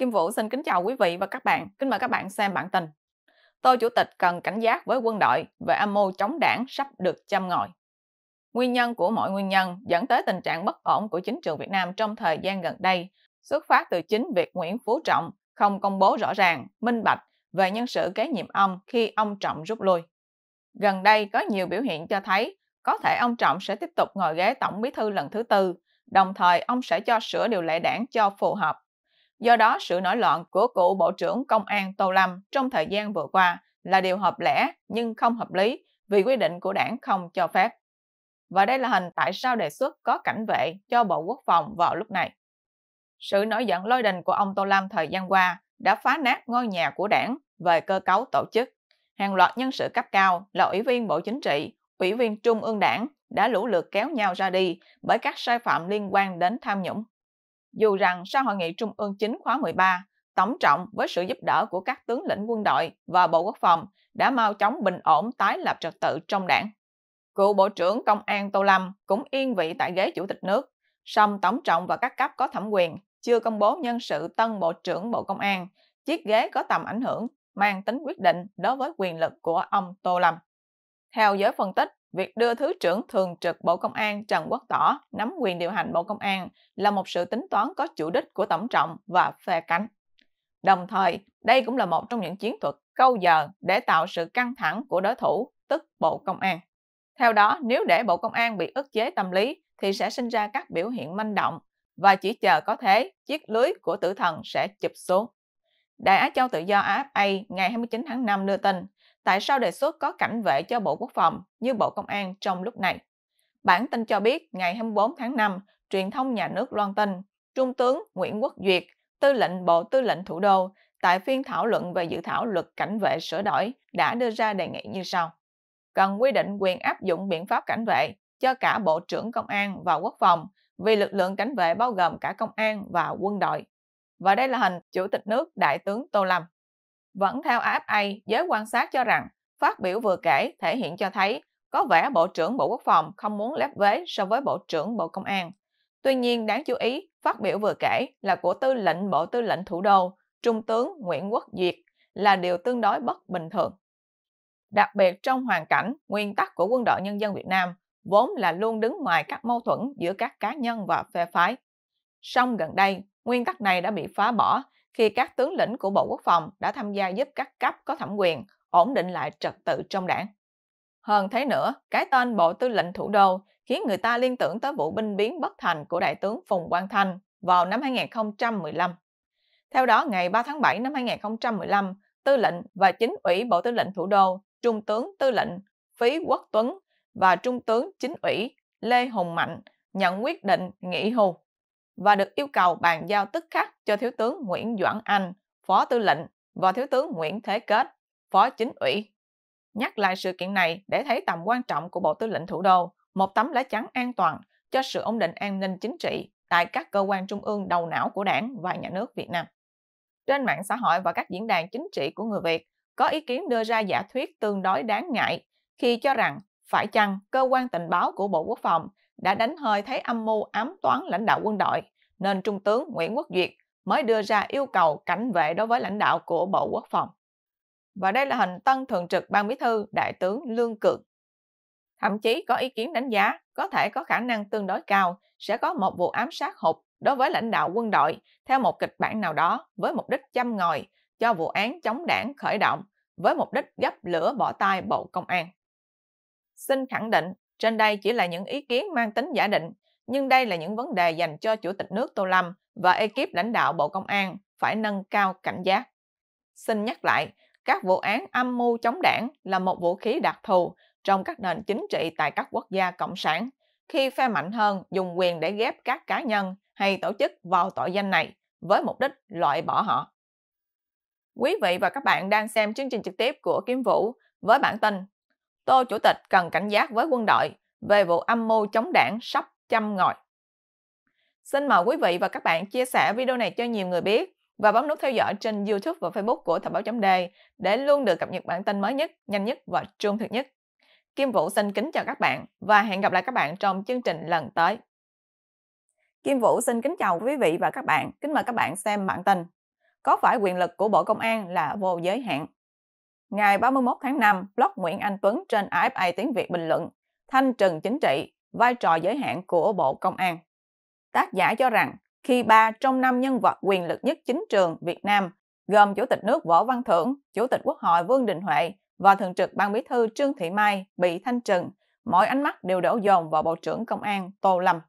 Kim Vũ xin kính chào quý vị và các bạn. Kính mời các bạn xem bản tin. Tô Chủ tịch cần cảnh giác với quân đội về âm mưu chống đảng sắp được châm ngòi. Nguyên nhân của mọi nguyên nhân dẫn tới tình trạng bất ổn của chính trường Việt Nam trong thời gian gần đây xuất phát từ chính việc Nguyễn Phú Trọng không công bố rõ ràng, minh bạch về nhân sự kế nhiệm ông khi ông Trọng rút lui. Gần đây có nhiều biểu hiện cho thấy có thể ông Trọng sẽ tiếp tục ngồi ghế tổng bí thư lần thứ tư, đồng thời ông sẽ cho sửa điều lệ đảng cho phù hợp Do đó, sự nổi loạn của cựu Bộ trưởng Công an Tô Lâm trong thời gian vừa qua là điều hợp lẽ nhưng không hợp lý vì quy định của đảng không cho phép. Và đây là hình tại sao đề xuất có cảnh vệ cho Bộ Quốc phòng vào lúc này. Sự nổi giận lôi đình của ông Tô Lâm thời gian qua đã phá nát ngôi nhà của đảng về cơ cấu tổ chức. Hàng loạt nhân sự cấp cao là Ủy viên Bộ Chính trị, Ủy viên Trung ương Đảng đã lũ lượt kéo nhau ra đi bởi các sai phạm liên quan đến tham nhũng dù rằng sau hội nghị trung ương chính khóa 13, Tổng trọng với sự giúp đỡ của các tướng lĩnh quân đội và Bộ Quốc phòng đã mau chóng bình ổn tái lập trật tự trong đảng. Cựu Bộ trưởng Công an Tô Lâm cũng yên vị tại ghế Chủ tịch nước, song Tổng trọng và các cấp có thẩm quyền chưa công bố nhân sự tân Bộ trưởng Bộ Công an, chiếc ghế có tầm ảnh hưởng mang tính quyết định đối với quyền lực của ông Tô Lâm. Theo giới phân tích, việc đưa Thứ trưởng Thường trực Bộ Công an Trần Quốc Tỏ nắm quyền điều hành Bộ Công an là một sự tính toán có chủ đích của Tổng trọng và phe cánh. Đồng thời, đây cũng là một trong những chiến thuật câu giờ để tạo sự căng thẳng của đối thủ, tức Bộ Công an. Theo đó, nếu để Bộ Công an bị ức chế tâm lý thì sẽ sinh ra các biểu hiện manh động và chỉ chờ có thế, chiếc lưới của tử thần sẽ chụp xuống. Đại Á Châu Tự do AFA ngày 29 tháng 5 đưa tin, tại sao đề xuất có cảnh vệ cho Bộ Quốc phòng như Bộ Công an trong lúc này. Bản tin cho biết ngày 24 tháng 5, truyền thông nhà nước loan tin, Trung tướng Nguyễn Quốc Duyệt, tư lệnh Bộ Tư lệnh Thủ đô, tại phiên thảo luận về dự thảo luật cảnh vệ sửa đổi đã đưa ra đề nghị như sau. Cần quy định quyền áp dụng biện pháp cảnh vệ cho cả Bộ trưởng Công an và Quốc phòng vì lực lượng cảnh vệ bao gồm cả công an và quân đội. Và đây là hình Chủ tịch nước Đại tướng Tô Lâm. Vẫn theo AFA, giới quan sát cho rằng phát biểu vừa kể thể hiện cho thấy có vẻ Bộ trưởng Bộ Quốc phòng không muốn lép vế so với Bộ trưởng Bộ Công an. Tuy nhiên, đáng chú ý, phát biểu vừa kể là của Tư lệnh Bộ Tư lệnh Thủ đô, Trung tướng Nguyễn Quốc duyệt là điều tương đối bất bình thường. Đặc biệt trong hoàn cảnh, nguyên tắc của quân đội nhân dân Việt Nam vốn là luôn đứng ngoài các mâu thuẫn giữa các cá nhân và phe phái. Song gần đây, nguyên tắc này đã bị phá bỏ khi các tướng lĩnh của Bộ Quốc phòng đã tham gia giúp các cấp có thẩm quyền ổn định lại trật tự trong đảng. Hơn thế nữa, cái tên Bộ Tư lệnh Thủ đô khiến người ta liên tưởng tới vụ binh biến bất thành của Đại tướng Phùng Quang Thanh vào năm 2015. Theo đó, ngày 3 tháng 7 năm 2015, Tư lệnh và Chính ủy Bộ Tư lệnh Thủ đô, Trung tướng Tư lệnh Phí Quốc Tuấn và Trung tướng Chính ủy Lê Hùng Mạnh nhận quyết định nghỉ hưu và được yêu cầu bàn giao tức khắc cho Thiếu tướng Nguyễn Doãn Anh, Phó Tư lệnh và Thiếu tướng Nguyễn Thế Kết, Phó Chính ủy. Nhắc lại sự kiện này để thấy tầm quan trọng của Bộ Tư lệnh Thủ đô, một tấm lá chắn an toàn cho sự ổn định an ninh chính trị tại các cơ quan trung ương đầu não của đảng và nhà nước Việt Nam. Trên mạng xã hội và các diễn đàn chính trị của người Việt, có ý kiến đưa ra giả thuyết tương đối đáng ngại khi cho rằng phải chăng cơ quan tình báo của Bộ Quốc phòng đã đánh hơi thấy âm mưu ám toán lãnh đạo quân đội, nên Trung tướng Nguyễn Quốc Duyệt mới đưa ra yêu cầu cảnh vệ đối với lãnh đạo của Bộ Quốc phòng. Và đây là hình tân thường trực ban bí thư Đại tướng Lương Cường. Thậm chí có ý kiến đánh giá có thể có khả năng tương đối cao sẽ có một vụ ám sát hụt đối với lãnh đạo quân đội theo một kịch bản nào đó với mục đích chăm ngòi cho vụ án chống đảng khởi động với mục đích dấp lửa bỏ tay Bộ Công an. Xin khẳng định trên đây chỉ là những ý kiến mang tính giả định, nhưng đây là những vấn đề dành cho Chủ tịch nước Tô Lâm và ekip lãnh đạo Bộ Công an phải nâng cao cảnh giác. Xin nhắc lại, các vụ án âm mưu chống đảng là một vũ khí đặc thù trong các nền chính trị tại các quốc gia cộng sản, khi phe mạnh hơn dùng quyền để ghép các cá nhân hay tổ chức vào tội danh này với mục đích loại bỏ họ. Quý vị và các bạn đang xem chương trình trực tiếp của Kiếm Vũ với bản tin Tô Chủ tịch cần cảnh giác với quân đội về vụ âm mưu chống đảng sắp châm ngòi. Xin mời quý vị và các bạn chia sẻ video này cho nhiều người biết và bấm nút theo dõi trên YouTube và Facebook của Thời báo chấm đề để luôn được cập nhật bản tin mới nhất, nhanh nhất và trung thực nhất. Kim Vũ xin kính chào các bạn và hẹn gặp lại các bạn trong chương trình lần tới. Kim Vũ xin kính chào quý vị và các bạn, kính mời các bạn xem bản tin. Có phải quyền lực của Bộ Công an là vô giới hạn? Ngày 31 tháng 5, blog Nguyễn Anh Tuấn trên AFA Tiếng Việt bình luận Thanh trừng chính trị, vai trò giới hạn của Bộ Công an. Tác giả cho rằng, khi ba trong năm nhân vật quyền lực nhất chính trường Việt Nam, gồm Chủ tịch nước Võ Văn Thưởng, Chủ tịch Quốc hội Vương Đình Huệ và Thường trực Ban Bí thư Trương Thị Mai bị thanh trừng, mọi ánh mắt đều đổ dồn vào Bộ trưởng Công an Tô Lâm.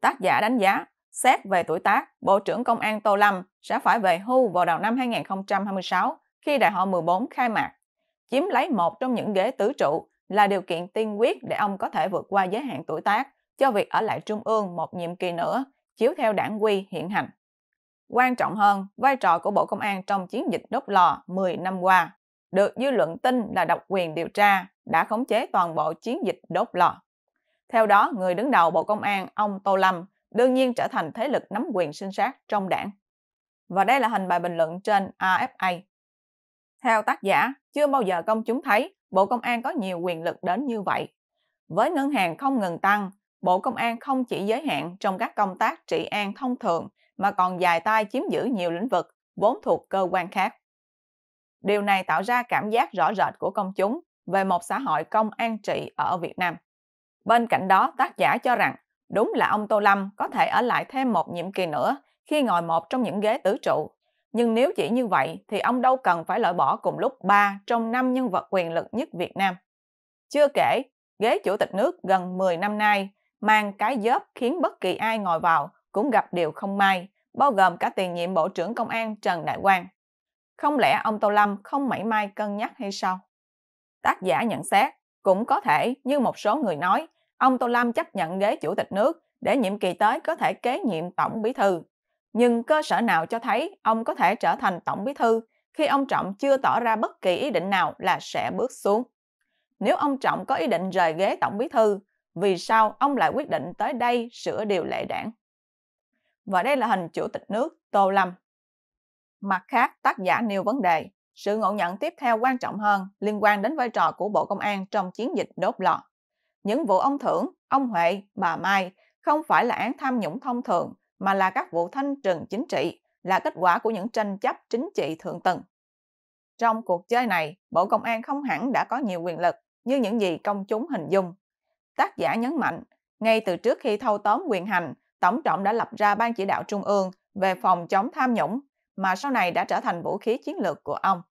Tác giả đánh giá, xét về tuổi tác, Bộ trưởng Công an Tô Lâm sẽ phải về hưu vào đầu năm 2026 khi Đại hội 14 khai mạc. Chiếm lấy một trong những ghế tứ trụ là điều kiện tiên quyết để ông có thể vượt qua giới hạn tuổi tác cho việc ở lại trung ương một nhiệm kỳ nữa, chiếu theo đảng quy hiện hành. Quan trọng hơn, vai trò của Bộ Công an trong chiến dịch đốt lò 10 năm qua được dư luận tin là độc quyền điều tra đã khống chế toàn bộ chiến dịch đốt lò. Theo đó, người đứng đầu Bộ Công an, ông Tô Lâm, đương nhiên trở thành thế lực nắm quyền sinh sát trong đảng. Và đây là hình bài bình luận trên AFA theo tác giả, chưa bao giờ công chúng thấy Bộ Công an có nhiều quyền lực đến như vậy. Với ngân hàng không ngừng tăng, Bộ Công an không chỉ giới hạn trong các công tác trị an thông thường mà còn dài tay chiếm giữ nhiều lĩnh vực vốn thuộc cơ quan khác. Điều này tạo ra cảm giác rõ rệt của công chúng về một xã hội công an trị ở Việt Nam. Bên cạnh đó, tác giả cho rằng đúng là ông Tô Lâm có thể ở lại thêm một nhiệm kỳ nữa khi ngồi một trong những ghế tứ trụ nhưng nếu chỉ như vậy thì ông đâu cần phải loại bỏ cùng lúc 3 trong 5 nhân vật quyền lực nhất Việt Nam. Chưa kể, ghế chủ tịch nước gần 10 năm nay mang cái dớp khiến bất kỳ ai ngồi vào cũng gặp điều không may, bao gồm cả tiền nhiệm Bộ trưởng Công an Trần Đại Quang. Không lẽ ông Tô Lâm không mảy may cân nhắc hay sao? Tác giả nhận xét, cũng có thể như một số người nói, ông Tô Lâm chấp nhận ghế chủ tịch nước để nhiệm kỳ tới có thể kế nhiệm tổng bí thư nhưng cơ sở nào cho thấy ông có thể trở thành tổng bí thư khi ông Trọng chưa tỏ ra bất kỳ ý định nào là sẽ bước xuống. Nếu ông Trọng có ý định rời ghế tổng bí thư, vì sao ông lại quyết định tới đây sửa điều lệ đảng? Và đây là hình chủ tịch nước Tô Lâm. Mặt khác, tác giả nêu vấn đề, sự ngộ nhận tiếp theo quan trọng hơn liên quan đến vai trò của Bộ Công an trong chiến dịch đốt lọ. Những vụ ông Thưởng, ông Huệ, bà Mai không phải là án tham nhũng thông thường mà là các vụ thanh trừng chính trị là kết quả của những tranh chấp chính trị thượng tầng. Trong cuộc chơi này, Bộ Công an không hẳn đã có nhiều quyền lực như những gì công chúng hình dung. Tác giả nhấn mạnh, ngay từ trước khi thâu tóm quyền hành, Tổng trọng đã lập ra Ban chỉ đạo Trung ương về phòng chống tham nhũng, mà sau này đã trở thành vũ khí chiến lược của ông.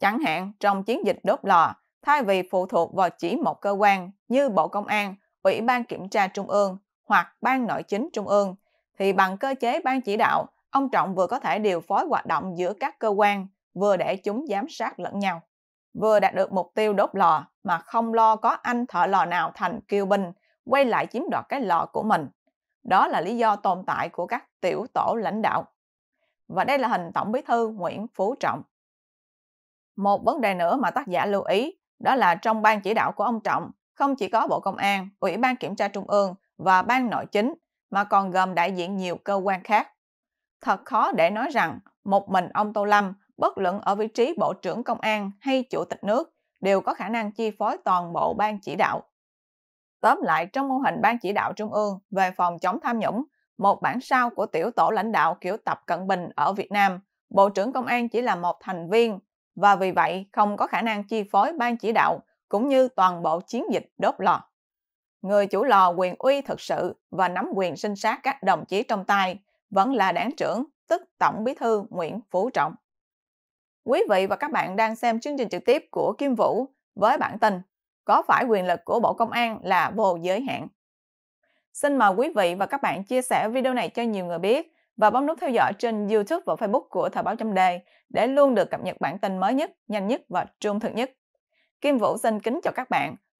Chẳng hạn, trong chiến dịch đốt lò, thay vì phụ thuộc vào chỉ một cơ quan như Bộ Công an, Ủy ban Kiểm tra Trung ương hoặc Ban Nội chính Trung ương, thì bằng cơ chế ban chỉ đạo, ông Trọng vừa có thể điều phối hoạt động giữa các cơ quan, vừa để chúng giám sát lẫn nhau, vừa đạt được mục tiêu đốt lò mà không lo có anh thợ lò nào thành kiêu binh quay lại chiếm đoạt cái lò của mình. Đó là lý do tồn tại của các tiểu tổ lãnh đạo. Và đây là hình Tổng Bí thư Nguyễn Phú Trọng. Một vấn đề nữa mà tác giả lưu ý đó là trong ban chỉ đạo của ông Trọng không chỉ có Bộ Công an, Ủy ban Kiểm tra Trung ương và Ban Nội chính mà còn gồm đại diện nhiều cơ quan khác. Thật khó để nói rằng một mình ông Tô Lâm, bất luận ở vị trí Bộ trưởng Công an hay Chủ tịch nước, đều có khả năng chi phối toàn bộ ban chỉ đạo. Tóm lại, trong mô hình ban chỉ đạo trung ương về phòng chống tham nhũng, một bản sao của tiểu tổ lãnh đạo kiểu Tập Cận Bình ở Việt Nam, Bộ trưởng Công an chỉ là một thành viên và vì vậy không có khả năng chi phối ban chỉ đạo cũng như toàn bộ chiến dịch đốt lò người chủ lò quyền uy thực sự và nắm quyền sinh sát các đồng chí trong tay vẫn là đảng trưởng, tức Tổng Bí thư Nguyễn Phú Trọng. Quý vị và các bạn đang xem chương trình trực tiếp của Kim Vũ với bản tin Có phải quyền lực của Bộ Công an là vô giới hạn? Xin mời quý vị và các bạn chia sẻ video này cho nhiều người biết và bấm nút theo dõi trên YouTube và Facebook của Thời báo chấm đề để luôn được cập nhật bản tin mới nhất, nhanh nhất và trung thực nhất. Kim Vũ xin kính chào các bạn